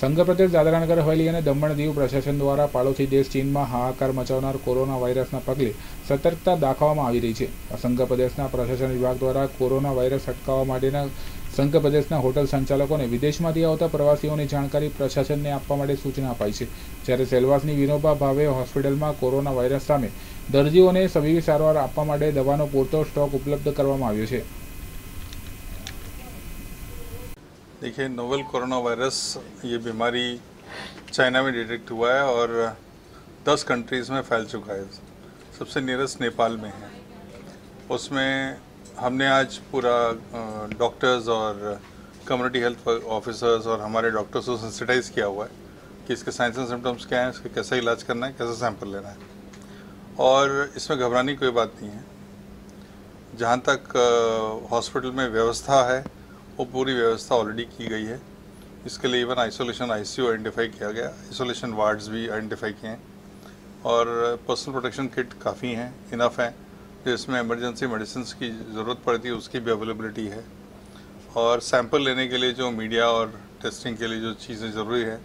સંઘ પ્રદેશ દાદરાનગર હવેલી અને દમણ દીવ પ્રશાસન દ્વારા પાડોશી દેશ ચીનમાં હાહાકાર મચાવનાર કોરોના વાયરસના પગલે સતર્કતા દાખવવામાં આવી રહી છે સંઘ પ્રદેશના પ્રશાસન વિભાગ દ્વારા કોરોના વાયરસ અટકાવવા માટેના સંઘ પ્રદેશના હોટલ સંચાલકોને વિદેશમાંથી આવતા પ્રવાસીઓની જાણકારી પ્રશાસનને આપવા માટે સૂચના અપાઈ છે જ્યારે સેલવાસની વિનોબા ભાવે હોસ્પિટલમાં કોરોના વાયરસ સામે દર્દીઓને સભીવી સારવાર આપવા માટે દવાનો પૂરતો સ્ટોક ઉપલબ્ધ કરવામાં આવ્યો છે देखिए नोवेल कोरोना वायरस ये बीमारी चाइना में डिटेक्ट हुआ है और 10 कंट्रीज़ में फैल चुका है सबसे नियरेस्ट नेपाल में है उसमें हमने आज पूरा डॉक्टर्स और कम्युनिटी हेल्थ ऑफिसर्स और हमारे डॉक्टर्स को सेंसिटाइज किया हुआ है कि इसके साइंस एंड सिम्टम्स क्या हैं इसका कैसा इलाज करना है कैसा सैंपल लेना है और इसमें घबराने की कोई बात नहीं है जहाँ तक हॉस्पिटल में व्यवस्था है वो पूरी व्यवस्था ऑलरेडी की गई है इसके लिए इवन आइसोलेशन आईसीयू आइडेंटिफाई किया गया आइसोलेशन वार्ड्स भी आइडेंटिफाई किए हैं और पर्सनल प्रोटेक्शन किट काफ़ी हैं इनफ हैं जिसमें इमरजेंसी मेडिसिन की ज़रूरत पड़ती है उसकी भी अवेलेबिलिटी है और सैंपल लेने के लिए जो मीडिया और टेस्टिंग के लिए जो चीज़ें ज़रूरी है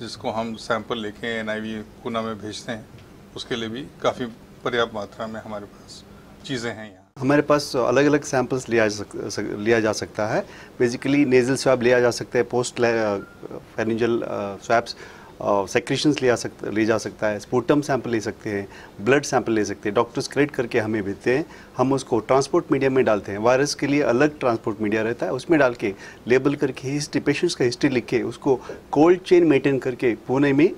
जिसको हम सैंपल लेके एन आई पूना में भेजते हैं उसके लिए भी काफ़ी पर्याप्त मात्रा में हमारे पास चीज़ें हैं यहाँ हमारे पास अलग अलग सैंपल्स लिया जा सक, लिया जा सकता है बेसिकली नेजल स्वैब लिया जा सकता है पोस्ट फेनिजल स्वैब्स सेक्रेशंस लिया सक ले जा सकता है स्पोर्टम सैंपल ले सकते हैं ब्लड सैंपल ले सकते हैं डॉक्टर्स कलेक्ट करके हमें भेजते हैं हम उसको ट्रांसपोर्ट मीडिया में डालते हैं वायरस के लिए अलग ट्रांसपोर्ट मीडिया रहता है उसमें डाल के लेबल करके हिस्ट्री पेशेंट्स का हिस्ट्री लिख के उसको कोल्ड चेन मेंटेन करके पुणे में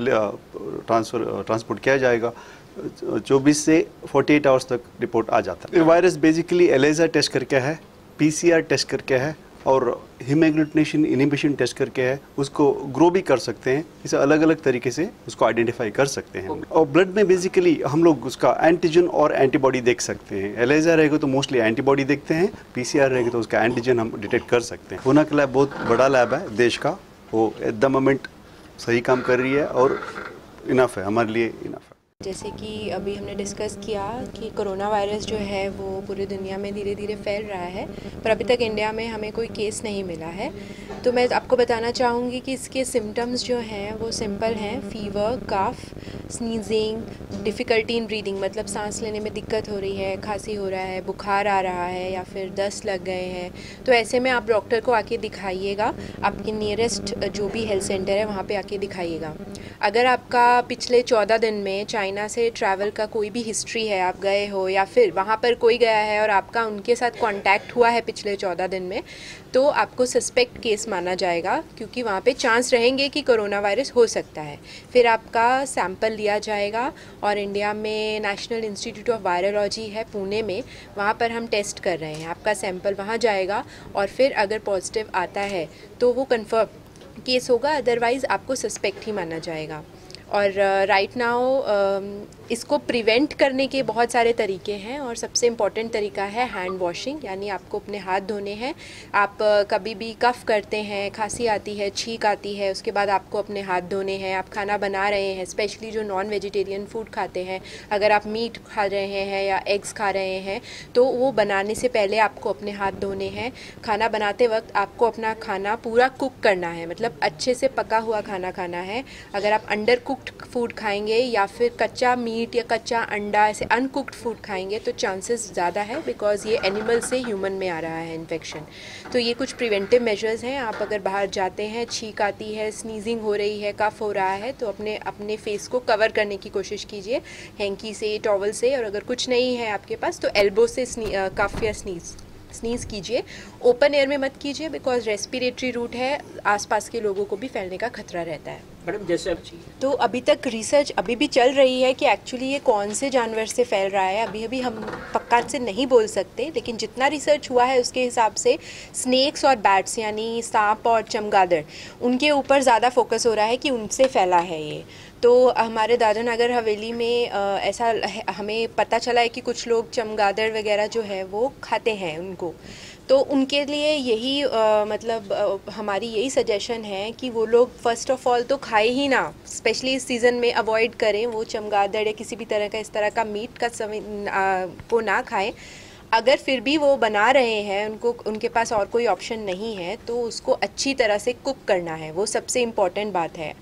ट्रांसफर uh, ट्रांसपोर्ट uh, किया जाएगा चौबीस से फोर्टी एट आवर्स तक रिपोर्ट आ जाता है वायरस बेसिकली एलेजा टेस्ट करके है पीसीआर टेस्ट करके है और हिमेग्लूटनेशन इनिबिशन टेस्ट करके है उसको ग्रो भी कर सकते हैं इसे अलग अलग तरीके से उसको आइडेंटिफाई कर सकते हैं और ब्लड में बेसिकली हम लोग उसका एंटीजन और एंटीबॉडी देख सकते हैं एलेजा रहेगा तो मोस्टली एंटीबॉडी देखते हैं पीसीआर रहेगा तो उसका एंटीजन हम डिटेक्ट कर सकते हैं होना का लैब बहुत बड़ा लैब है देश का वो एट द मोमेंट सही काम कर रही है और इनफ है हमारे लिए जैसे कि अभी हमने डिस्कस किया कि कोरोना वायरस जो है वो पूरी दुनिया में धीरे धीरे फैल रहा है पर अभी तक इंडिया में हमें कोई केस नहीं मिला है तो मैं आपको बताना चाहूँगी कि इसके सिम्टम्स जो हैं वो सिंपल हैं fever cough sneezing difficulty in breathing मतलब सांस लेने में दिक्कत हो रही है खांसी हो रहा है बुखार आ रहा है या फिर दस्त लग गए हैं तो ऐसे में आप डॉक्टर को आके दिखाइएगा आपके नियरेस्ट जो भी हेल्थ सेंटर है वहाँ पर आके दिखाइएगा अगर आपका पिछले चौदह दिन में चाइना चाइना से ट्रैवल का कोई भी हिस्ट्री है आप गए हो या फिर वहाँ पर कोई गया है और आपका उनके साथ कॉन्टैक्ट हुआ है पिछले चौदह दिन में तो आपको सस्पेक्ट केस माना जाएगा क्योंकि वहाँ पे चांस रहेंगे कि कोरोना वायरस हो सकता है फिर आपका सैंपल लिया जाएगा और इंडिया में नेशनल इंस्टीट्यूट ऑफ वायरोलॉजी है पुणे में वहाँ पर हम टेस्ट कर रहे हैं आपका सैंपल वहाँ जाएगा और फिर अगर पॉजिटिव आता है तो वो कन्फर्म केस होगा अदरवाइज़ आपको सस्पेक्ट ही माना जाएगा और राइट uh, नाउ um, इसको प्रिवेंट करने के बहुत सारे तरीके हैं और सबसे इम्पॉर्टेंट तरीका है हैंड वॉशिंग यानी आपको अपने हाथ धोने हैं आप uh, कभी भी कफ़ करते हैं खांसी आती है छींक आती है उसके बाद आपको अपने हाथ धोने हैं आप खाना बना रहे हैं स्पेशली जो नॉन वेजिटेरियन फूड खाते हैं अगर आप मीट खा रहे हैं या एग्स खा रहे हैं तो वो बनाने से पहले आपको अपने हाथ धोने हैं खाना बनाते वक्त आपको अपना खाना पूरा कुक करना है मतलब अच्छे से पका हुआ खाना खाना है अगर आप अंडर कुक कुकड फूड खाएंगे या फिर कच्चा मीट या कच्चा अंडा ऐसे अनकुकड फूड खाएंगे तो चांसेस ज़्यादा है बिकॉज़ ये एनिमल से ह्यूमन में आ रहा है इन्फेक्शन तो ये कुछ प्रिवेंटिव मेजर्स हैं आप अगर बाहर जाते हैं छींक आती है स्नीजिंग हो रही है कफ हो रहा है तो अपने अपने फेस को कवर करने की कोशिश कीजिए हैंकी से टॉवल से और अगर कुछ नहीं है आपके पास तो एल्बो से कफ या स्नीज़ स्नीज़ कीजिए ओपन एयर में मत कीजिए बिकॉज रेस्पिरेटरी रूट है आसपास के लोगों को भी फैलने का खतरा रहता है मैडम जैसे तो अभी तक रिसर्च अभी भी चल रही है कि एक्चुअली ये कौन से जानवर से फैल रहा है अभी अभी हम पक्का से नहीं बोल सकते लेकिन जितना रिसर्च हुआ है उसके हिसाब से स्नेक्स और बैट्स यानी सांप और चमगादड़ उनके ऊपर ज़्यादा फोकस हो रहा है कि उनसे फैला है ये तो हमारे दादा नगर हवेली में ऐसा हमें पता चला है कि कुछ लोग चमगादड़ वगैरह जो है वो खाते हैं उनको तो उनके लिए यही मतलब हमारी यही सजेशन है कि वो लोग फ़र्स्ट ऑफ़ ऑल तो खाए ही ना स्पेशली इस सीज़न में अवॉइड करें वो चमगादड़ या किसी भी तरह का इस तरह का मीट का समय को ना खाएं अगर फिर भी वो बना रहे हैं उनको उनके पास और कोई ऑप्शन नहीं है तो उसको अच्छी तरह से कुक करना है वो सबसे इम्पॉर्टेंट बात है